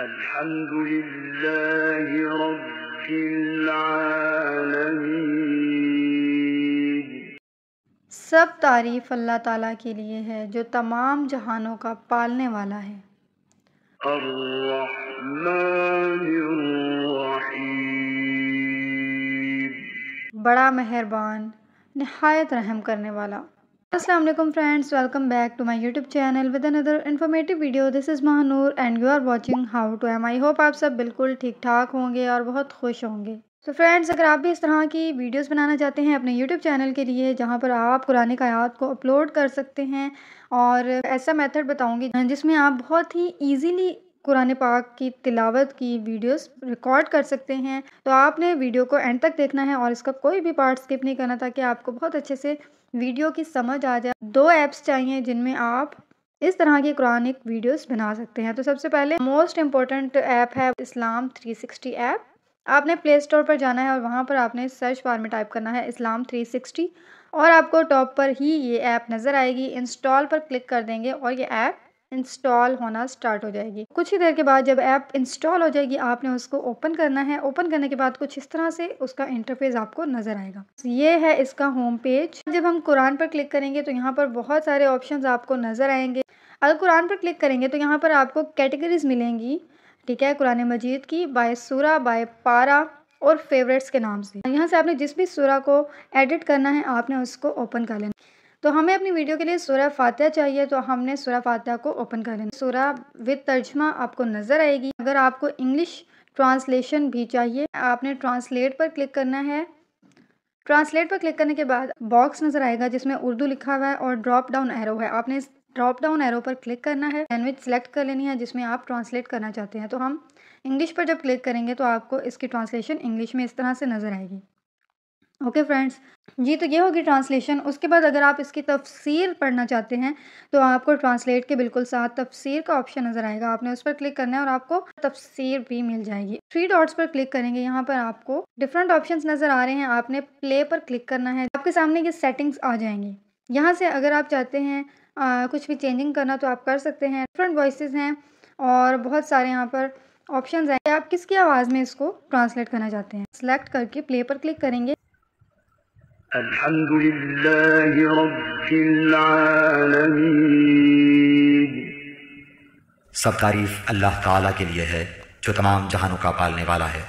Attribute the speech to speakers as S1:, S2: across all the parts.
S1: الحمد لله رب العالمين सब तारीफ अल्लाह ताला के लिए है जो तमाम जहानों का पालने वाला है बड़ा मेहरबान नहायत रहम करने वाला असलम friends welcome back to my YouTube channel with another informative video this is Mahnoor and you are watching how to um I hope आप सब बिल्कुल ठीक ठाक होंगे और बहुत खुश होंगे तो फ्रेंड्स अगर आप भी इस तरह की वीडियोस बनाना चाहते हैं अपने यूट्यूब चैनल के लिए जहाँ पर आप कुरान कायात को अपलोड कर सकते हैं और ऐसा मेथड बताऊँगी जिसमें आप बहुत ही ईजीली कुरान पाक की तिलावत की वीडियोस रिकॉर्ड कर सकते हैं तो आपने वीडियो को एंड तक देखना है और इसका कोई भी पार्ट स्किप नहीं करना ताकि आपको बहुत अच्छे से वीडियो की समझ आ जाए दो ऐप्स चाहिए जिनमें आप इस तरह की कुरानिक वीडियोस बना सकते हैं तो सबसे पहले मोस्ट इम्पॉर्टेंट ऐप है इस्लाम 360 ऐप आपने प्ले स्टोर पर जाना है और वहाँ पर आपने सर्च बार में टाइप करना है इस्लाम 360 और आपको टॉप पर ही ये ऐप नज़र आएगी इंस्टॉल पर क्लिक कर देंगे और ये ऐप इंस्टॉल होना स्टार्ट हो जाएगी कुछ ही देर के बाद जब ऐप इंस्टॉल हो जाएगी आपने उसको ओपन करना है ओपन करने के बाद कुछ इस तरह से उसका इंटरफेस आपको नजर आएगा ये है इसका होम पेज जब हम कुरान पर क्लिक करेंगे तो यहाँ पर बहुत सारे ऑप्शन आपको नजर आएंगे अगर कुरान पर क्लिक करेंगे तो यहाँ पर आपको कैटेगरीज मिलेंगी ठीक है कुरान मजीद की बाय सूरा बाय पारा और फेवरेट्स के नाम से यहाँ से आपने जिस भी सूरा को एडिट करना है आपने उसको ओपन कर लेना तो हमें अपनी वीडियो के लिए सूर्य फातह चाहिए तो हमने सूर्य फातह को ओपन कर लेना सूर्य विद तर्जमा आपको नज़र आएगी अगर आपको इंग्लिश ट्रांसलेशन भी चाहिए आपने ट्रांसलेट पर क्लिक करना है ट्रांसलेट पर क्लिक करने के बाद बॉक्स नज़र आएगा जिसमें उर्दू लिखा हुआ है और ड्रॉप डाउन एरो है आपने इस ड्रॉप डाउन एरो पर क्लिक करना है लैंग्वेज सेलेक्ट कर लेनी है जिसमें आप ट्रांसलेट करना चाहते हैं तो हम इंग्लिश पर जब क्लिक करेंगे तो आपको इसकी ट्रांसलेशन इंग्लिश में इस तरह से नज़र आएगी ओके फ्रेंड्स जी तो ये होगी ट्रांसलेशन उसके बाद अगर आप इसकी तफसीर पढ़ना चाहते हैं तो आपको ट्रांसलेट के बिल्कुल साथ तफसीर का ऑप्शन नज़र आएगा आपने उस पर क्लिक करना है और आपको तफसीर भी मिल जाएगी थ्री डॉट्स पर क्लिक करेंगे यहाँ पर आपको डिफरेंट ऑप्शन नज़र आ रहे हैं आपने प्ले पर क्लिक करना है आपके सामने ये सेटिंग्स आ जाएंगी यहाँ से अगर आप चाहते हैं आ, कुछ भी चेंजिंग करना तो आप कर सकते हैं डिफरेंट वॉइस हैं और बहुत सारे यहाँ पर ऑप्शन हैं आप किसकी आवाज़ में इसको ट्रांसलेट करना चाहते हैं सेलेक्ट करके प्ले पर क्लिक करेंगे الحمد لله رب العالمين सब तारीफ अल्लाह ताला के लिए है जो तमाम जहानों का पालने वाला है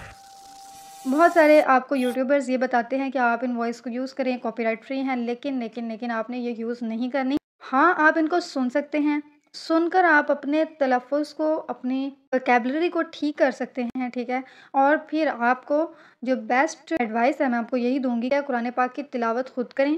S1: बहुत सारे आपको यूट्यूबर्स ये बताते हैं कि आप इन वॉइस को यूज़ करें कॉपीराइट फ्री हैं लेकिन लेकिन लेकिन आपने ये यूज़ नहीं करनी हाँ आप इनको सुन सकते हैं सुनकर आप अपने तलफ़ को अपनी वोकेबलरी को ठीक कर सकते हैं ठीक है और फिर आपको जो बेस्ट एडवाइस है मैं आपको यही दूंगी कि कुरान पाक की तिलावत खुद करें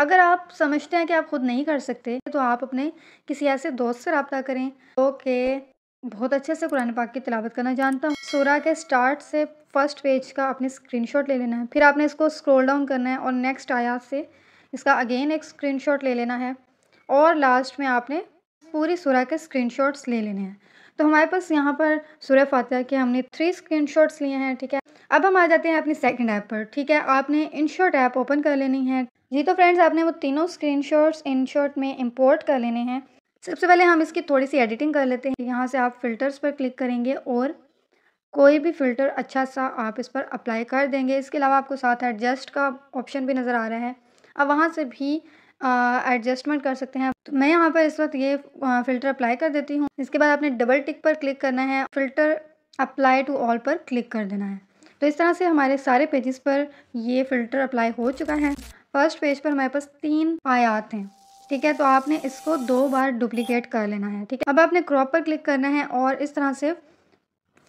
S1: अगर आप समझते हैं कि आप खुद नहीं कर सकते तो आप अपने किसी ऐसे दोस्त से रबता करें जो कि बहुत अच्छे से कुरान पाक की तिलावत करना जानता हूँ सूरा के स्टार्ट से फर्स्ट पेज का अपने स्क्रीन ले लेना है फिर आपने इसको स्क्रोल डाउन करना है और नेक्स्ट आयात से इसका अगेन एक स्क्रीन ले लेना है और लास्ट में आपने पूरी सूर्य के स्क्रीनशॉट्स ले लेने हैं तो हमारे पास यहाँ पर सूर्य फातह के हमने थ्री स्क्रीनशॉट्स लिए हैं ठीक है अब हम आ जाते हैं अपनी सेकंड ऐप पर ठीक है आपने इनशॉट ऐप ओपन कर लेनी है जी तो फ्रेंड्स आपने वो तीनों स्क्रीनशॉट्स इनशॉट में इम्पोर्ट कर लेने हैं सबसे पहले हम इसकी थोड़ी सी एडिटिंग कर लेते हैं यहाँ से आप फ़िल्टर्स पर क्लिक करेंगे और कोई भी फ़िल्टर अच्छा सा आप इस पर अप्लाई कर देंगे इसके अलावा आपको साथ एडजस्ट का ऑप्शन भी नज़र आ रहा है अब वहाँ से भी एडजस्टमेंट कर सकते हैं तो मैं यहाँ पर इस वक्त ये फ़िल्टर अप्लाई कर देती हूँ इसके बाद आपने डबल टिक पर क्लिक करना है फ़िल्टर अप्लाई टू ऑल पर क्लिक कर देना है तो इस तरह से हमारे सारे पेजेस पर ये फ़िल्टर अप्लाई हो चुका है फर्स्ट पेज पर हमारे पास तीन आयात हैं ठीक है तो आपने इसको दो बार डुप्लीकेट कर लेना है ठीक है अब आपने क्रॉप पर क्लिक करना है और इस तरह से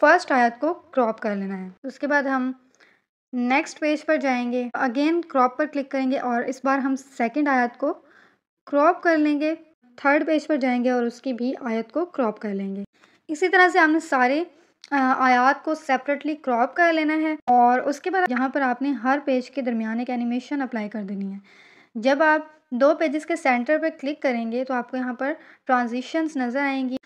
S1: फर्स्ट आयात को क्रॉप कर लेना है उसके बाद हम नेक्स्ट पेज पर जाएंगे अगेन क्रॉप पर क्लिक करेंगे और इस बार हम सेकेंड आयत को क्रॉप कर लेंगे थर्ड पेज पर जाएंगे और उसकी भी आयत को क्रॉप कर लेंगे इसी तरह से हमने सारे आयात को सेपरेटली क्रॉप कर लेना है और उसके बाद यहाँ पर आपने हर पेज के दरमियान एक एनिमेशन अप्लाई कर देनी है जब आप दो पेजेस के सेंटर पर क्लिक करेंगे तो आपको यहाँ पर ट्रांजिशंस नज़र आएंगी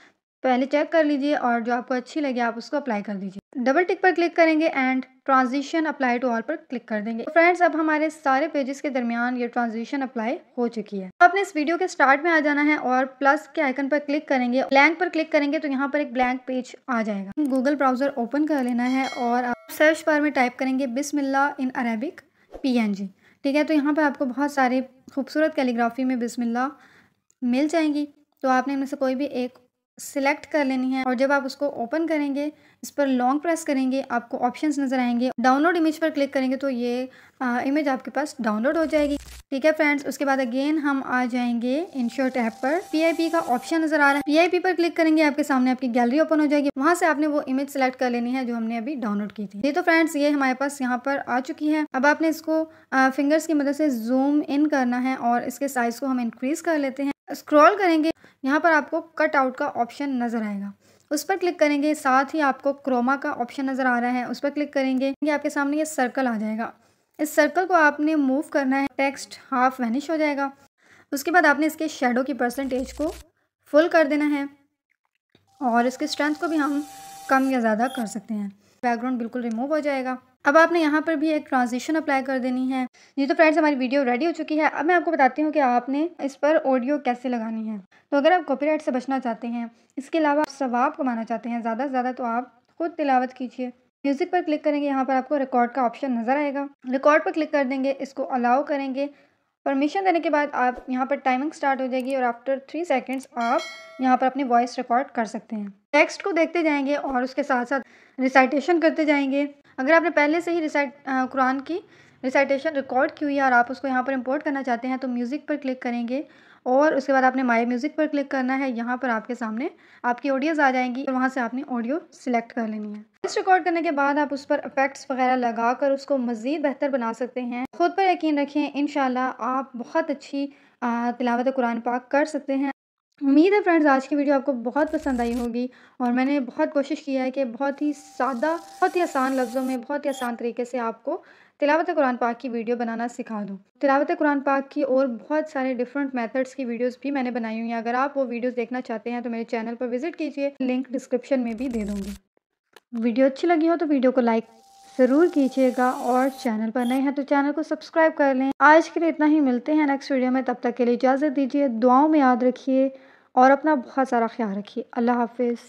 S1: पहले चेक कर लीजिए और जो आपको अच्छी लगे आप उसको अप्लाई कर दीजिए डबल टिक पर क्लिक करेंगे and transition apply to all पर क्लिक कर देंगे फ्रेंड्स अब हमारे सारे पेजेस के दरमियान ये ट्रांजिशन अप्लाई हो चुकी है तो आपने इस वीडियो के स्टार्ट में आ जाना है और प्लस के आइकन पर क्लिक करेंगे ब्लैंक पर क्लिक करेंगे तो यहाँ पर एक ब्लैंक पेज आ जाएगा गूगल ब्राउजर ओपन कर लेना है और आप सर्च बार में टाइप करेंगे बिसमिल्ला इन अरेबिक पी ठीक है तो यहाँ पर आपको बहुत सारे खूबसूरत कैलीग्राफी में बिसमिल्ला मिल जाएंगी तो आपने इनमें से कोई भी एक सिलेक्ट कर लेनी है और जब आप उसको ओपन करेंगे इस पर लॉन्ग प्रेस करेंगे आपको ऑप्शंस नज़र आएंगे डाउनलोड इमेज पर क्लिक करेंगे तो ये आ, इमेज आपके पास डाउनलोड हो जाएगी ठीक है फ्रेंड्स उसके बाद अगेन हम आ जाएंगे इंश्योर ऐप पर पीआईपी का ऑप्शन नज़र आ रहा है पीआईपी पर क्लिक करेंगे आपके सामने आपकी गैलरी ओपन हो जाएगी वहाँ से आपने वो इमेज सेलेक्ट कर लेनी है जो हमने अभी डाउनलोड की थी ये तो फ्रेंड्स ये हमारे पास यहाँ पर आ चुकी है अब आपने इसको फिंगर्स की मदद से जूम इन करना है और इसके साइज़ को हम इंक्रीज़ कर लेते हैं स्क्रॉल करेंगे यहाँ पर आपको कट आउट का ऑप्शन नज़र आएगा उस पर क्लिक करेंगे साथ ही आपको क्रोमा का ऑप्शन नज़र आ रहा है उस पर क्लिक करेंगे कि आपके सामने ये सर्कल आ जाएगा इस सर्कल को आपने मूव करना है टेक्स्ट हाफ वैनिश हो जाएगा उसके बाद आपने इसके शेडो की परसेंटेज को फुल कर देना है और इसके स्ट्रेंथ को भी हम कम या ज़्यादा कर सकते हैं बैकग्राउंड बिल्कुल रिमूव हो जाएगा अब आपने यहाँ पर भी एक ट्रांजिशन अप्लाई कर देनी है जी तो फ्रेंड्स हमारी वीडियो रेडी हो चुकी है अब मैं आपको बताती हूँ कि आपने इस पर ऑडियो कैसे लगानी है तो अगर आप कॉपीराइट से बचना चाहते हैं इसके अलावा आप सवाब कमाना चाहते हैं ज़्यादा से ज़्यादा तो आप खुद तिलावत कीजिए म्यूज़िक पर क्लिक करेंगे यहाँ पर आपको रिकॉर्ड का ऑप्शन नज़र आएगा रिकॉर्ड पर क्लिक कर देंगे इसको अलाउ करेंगे परमिशन देने के बाद आप यहाँ पर टाइमिंग स्टार्ट हो जाएगी और आफ्टर थ्री सेकेंड्स आप यहाँ पर अपनी वॉइस रिकॉर्ड कर सकते हैं टेक्स्ट को देखते जाएंगे और उसके साथ साथ रिसाइटेशन करते जाएंगे अगर आपने पहले से ही रिसाइट कुरान की रिसाइटेशन रिकॉर्ड की हुई है और आप उसको यहाँ पर इंपोर्ट करना चाहते हैं तो म्यूज़िक पर क्लिक करेंगे और उसके बाद आपने माई म्यूज़िक पर क्लिक करना है यहाँ पर आपके सामने आपकी ऑडियोज आ जाएंगी और वहाँ से आपने ऑडियो सिलेक्ट कर लेनी है इस रिकॉर्ड करने के बाद आप उस पर इफेक्ट्स वगैरह लगा कर उसको मज़ीद बेहतर बना सकते हैं खुद पर यकीन रखें इन आप बहुत अच्छी तिलावत कुरान पाक कर सकते हैं उम्मीद है फ्रेंड्स आज की वीडियो आपको बहुत पसंद आई होगी और मैंने बहुत कोशिश किया है कि बहुत ही सादा बहुत ही आसान लफ्ज़ों में बहुत ही आसान तरीके से आपको तिलावत कुरान पाक की वीडियो बनाना सिखा दूँ तिलावत कुरान पाक की और बहुत सारे डिफरेंट मेथड्स की वीडियोस भी मैंने बनाई हुई हैं अगर आप वो वीडियोस देखना चाहते हैं तो मेरे चैनल पर विजिट कीजिए लिंक डिस्क्रिप्शन में भी दे दूँगी वीडियो अच्छी लगी हो तो वीडियो को लाइक ज़रूर कीजिएगा और चैनल पर नए हैं तो चैनल को सब्सक्राइब कर लें आज के लिए इतना ही मिलते हैं नेक्स्ट वीडियो में तब तक के लिए इजाज़त दीजिए दुआओं में याद रखिए और अपना बहुत सारा ख्याल रखिए अल्लाह हाफिज़